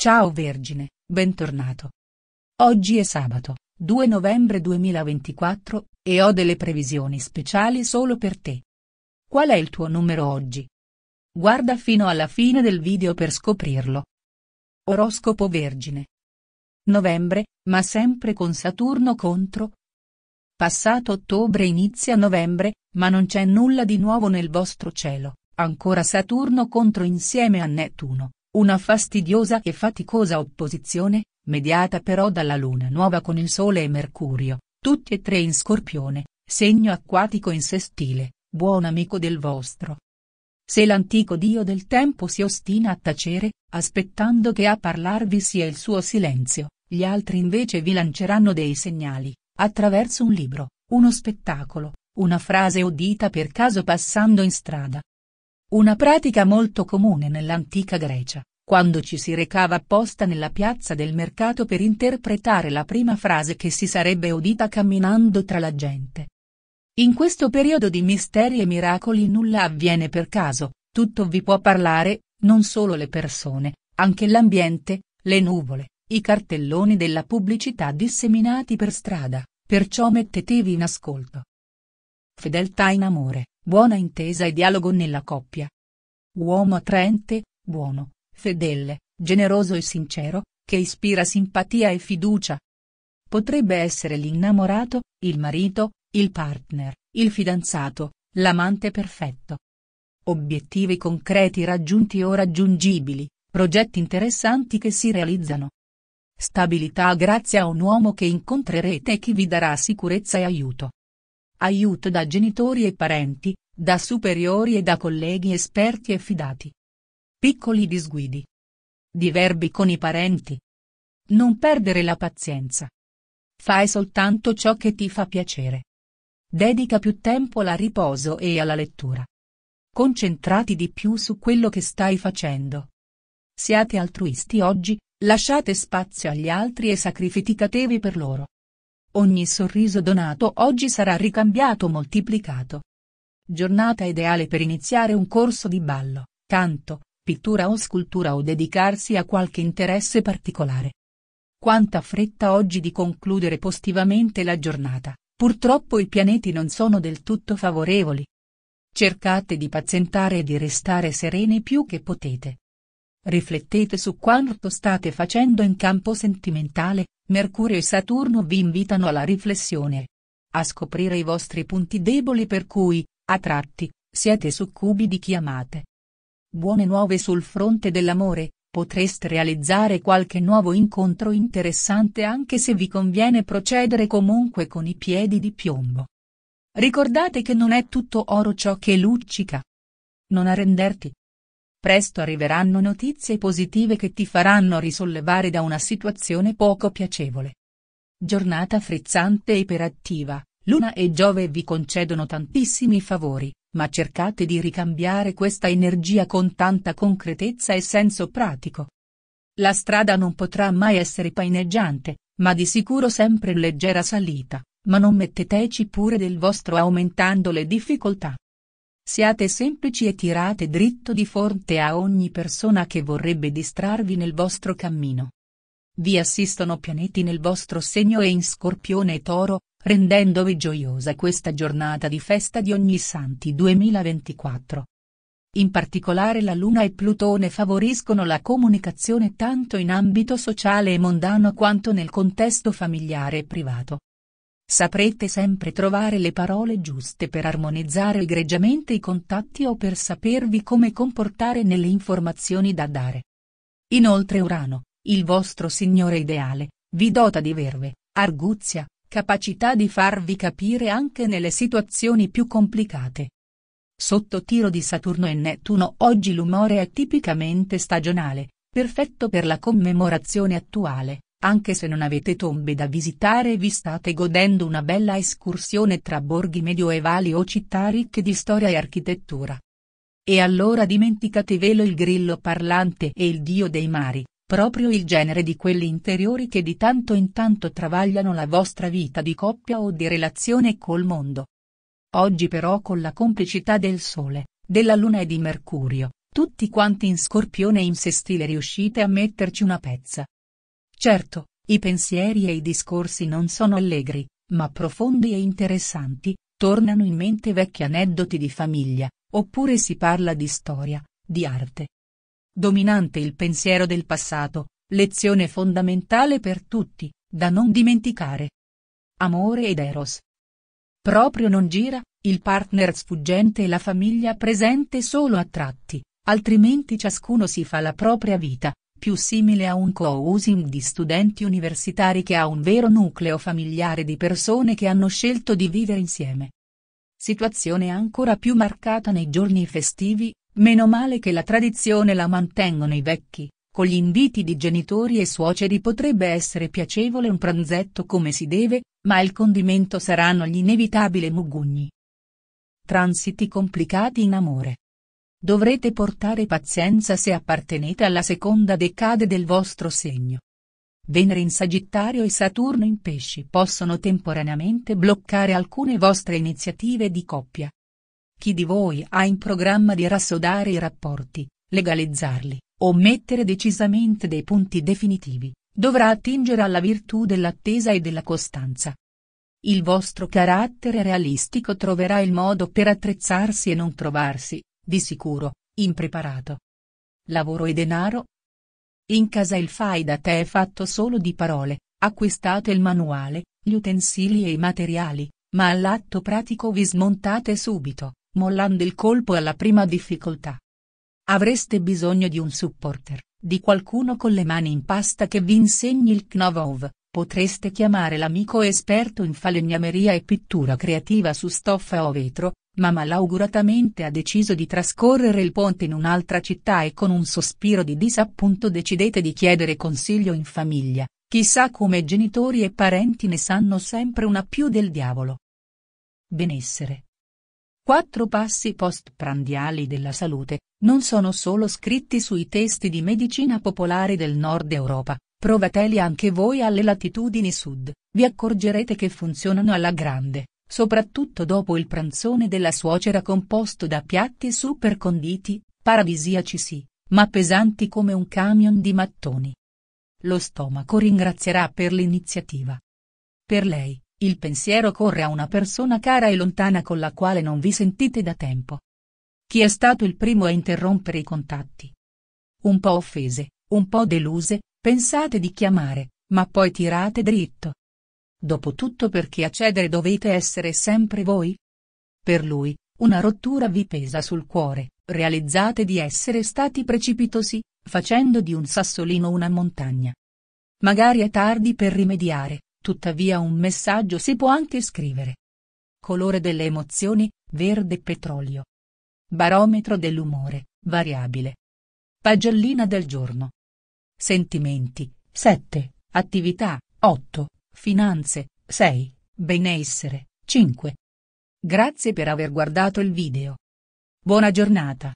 Ciao Vergine, bentornato. Oggi è sabato, 2 novembre 2024, e ho delle previsioni speciali solo per te. Qual è il tuo numero oggi? Guarda fino alla fine del video per scoprirlo. Oroscopo Vergine. Novembre, ma sempre con Saturno contro. Passato ottobre inizia novembre, ma non c'è nulla di nuovo nel vostro cielo, ancora Saturno contro insieme a Nettuno una fastidiosa e faticosa opposizione, mediata però dalla luna nuova con il sole e mercurio, tutti e tre in scorpione, segno acquatico in sé stile, buon amico del vostro. Se l'antico dio del tempo si ostina a tacere, aspettando che a parlarvi sia il suo silenzio, gli altri invece vi lanceranno dei segnali, attraverso un libro, uno spettacolo, una frase udita per caso passando in strada. Una pratica molto comune nell'antica Grecia, quando ci si recava apposta nella piazza del mercato per interpretare la prima frase che si sarebbe udita camminando tra la gente. In questo periodo di misteri e miracoli nulla avviene per caso, tutto vi può parlare, non solo le persone, anche l'ambiente, le nuvole, i cartelloni della pubblicità disseminati per strada, perciò mettetevi in ascolto. Fedeltà in amore, buona intesa e dialogo nella coppia. Uomo attraente, buono, fedele, generoso e sincero, che ispira simpatia e fiducia. Potrebbe essere l'innamorato, il marito, il partner, il fidanzato, l'amante perfetto. Obiettivi concreti raggiunti o raggiungibili, progetti interessanti che si realizzano. Stabilità grazie a un uomo che incontrerete e che vi darà sicurezza e aiuto. Aiuto da genitori e parenti, da superiori e da colleghi esperti e fidati. Piccoli disguidi. Diverbi con i parenti. Non perdere la pazienza. Fai soltanto ciò che ti fa piacere. Dedica più tempo al riposo e alla lettura. Concentrati di più su quello che stai facendo. Siate altruisti oggi, lasciate spazio agli altri e sacrificatevi per loro. Ogni sorriso donato oggi sarà ricambiato moltiplicato. Giornata ideale per iniziare un corso di ballo, canto, pittura o scultura o dedicarsi a qualche interesse particolare. Quanta fretta oggi di concludere positivamente la giornata, purtroppo i pianeti non sono del tutto favorevoli. Cercate di pazientare e di restare sereni più che potete. Riflettete su quanto state facendo in campo sentimentale, Mercurio e Saturno vi invitano alla riflessione. A scoprire i vostri punti deboli per cui, a tratti, siete succubi di chi amate. Buone nuove sul fronte dell'amore, potreste realizzare qualche nuovo incontro interessante anche se vi conviene procedere comunque con i piedi di piombo. Ricordate che non è tutto oro ciò che luccica. Non arrenderti. Presto arriveranno notizie positive che ti faranno risollevare da una situazione poco piacevole. Giornata frizzante e iperattiva, Luna e Giove vi concedono tantissimi favori, ma cercate di ricambiare questa energia con tanta concretezza e senso pratico. La strada non potrà mai essere paineggiante, ma di sicuro sempre leggera salita, ma non metteteci pure del vostro aumentando le difficoltà. Siate semplici e tirate dritto di fronte a ogni persona che vorrebbe distrarvi nel vostro cammino. Vi assistono pianeti nel vostro segno e in Scorpione e Toro, rendendovi gioiosa questa giornata di festa di ogni santi 2024. In particolare la Luna e Plutone favoriscono la comunicazione tanto in ambito sociale e mondano quanto nel contesto familiare e privato. Saprete sempre trovare le parole giuste per armonizzare egregiamente i contatti o per sapervi come comportare nelle informazioni da dare. Inoltre Urano, il vostro signore ideale, vi dota di verve, arguzia, capacità di farvi capire anche nelle situazioni più complicate. Sotto tiro di Saturno e Nettuno oggi l'umore è tipicamente stagionale, perfetto per la commemorazione attuale, anche se non avete tombe da visitare e vi state godendo una bella escursione tra borghi medioevali o città ricche di storia e architettura. E allora dimenticatevelo il grillo parlante e il dio dei mari, proprio il genere di quelli interiori che di tanto in tanto travagliano la vostra vita di coppia o di relazione col mondo. Oggi però con la complicità del Sole, della Luna e di Mercurio, tutti quanti in scorpione e in sestile riuscite a metterci una pezza. Certo, i pensieri e i discorsi non sono allegri, ma profondi e interessanti, tornano in mente vecchi aneddoti di famiglia, oppure si parla di storia, di arte, dominante il pensiero del passato, lezione fondamentale per tutti, da non dimenticare. Amore ed Eros. Proprio non gira, il partner sfuggente e la famiglia presente solo a tratti, altrimenti ciascuno si fa la propria vita, più simile a un co-using di studenti universitari che a un vero nucleo familiare di persone che hanno scelto di vivere insieme. Situazione ancora più marcata nei giorni festivi, Meno male che la tradizione la mantengono i vecchi, con gli inviti di genitori e suoceri potrebbe essere piacevole un pranzetto come si deve, ma il condimento saranno gli inevitabili mugugni. Transiti complicati in amore. Dovrete portare pazienza se appartenete alla seconda decade del vostro segno. Venere in Sagittario e Saturno in Pesci possono temporaneamente bloccare alcune vostre iniziative di coppia, chi di voi ha in programma di rassodare i rapporti, legalizzarli, o mettere decisamente dei punti definitivi, dovrà attingere alla virtù dell'attesa e della costanza. Il vostro carattere realistico troverà il modo per attrezzarsi e non trovarsi, di sicuro, impreparato. Lavoro e denaro? In casa il fai da te è fatto solo di parole, acquistate il manuale, gli utensili e i materiali, ma all'atto pratico vi smontate subito mollando il colpo alla prima difficoltà. Avreste bisogno di un supporter, di qualcuno con le mani in pasta che vi insegni il Knovov, potreste chiamare l'amico esperto in falegnameria e pittura creativa su stoffa o vetro, ma malauguratamente ha deciso di trascorrere il ponte in un'altra città e con un sospiro di disappunto decidete di chiedere consiglio in famiglia, chissà come genitori e parenti ne sanno sempre una più del diavolo. Benessere. Quattro passi post-prandiali della salute non sono solo scritti sui testi di medicina popolare del nord Europa, provateli anche voi alle latitudini sud, vi accorgerete che funzionano alla grande, soprattutto dopo il pranzone della suocera composto da piatti super conditi, paradisiaci sì, ma pesanti come un camion di mattoni. Lo stomaco ringrazierà per l'iniziativa. Per lei, il pensiero corre a una persona cara e lontana con la quale non vi sentite da tempo. Chi è stato il primo a interrompere i contatti? Un po' offese, un po' deluse, pensate di chiamare, ma poi tirate dritto. Dopotutto perché a cedere dovete essere sempre voi? Per lui, una rottura vi pesa sul cuore, realizzate di essere stati precipitosi, facendo di un sassolino una montagna. Magari è tardi per rimediare, Tuttavia un messaggio si può anche scrivere. Colore delle emozioni, verde petrolio. Barometro dell'umore, variabile. Pagellina del giorno. Sentimenti, 7, attività, 8, finanze, 6, benessere, 5. Grazie per aver guardato il video. Buona giornata.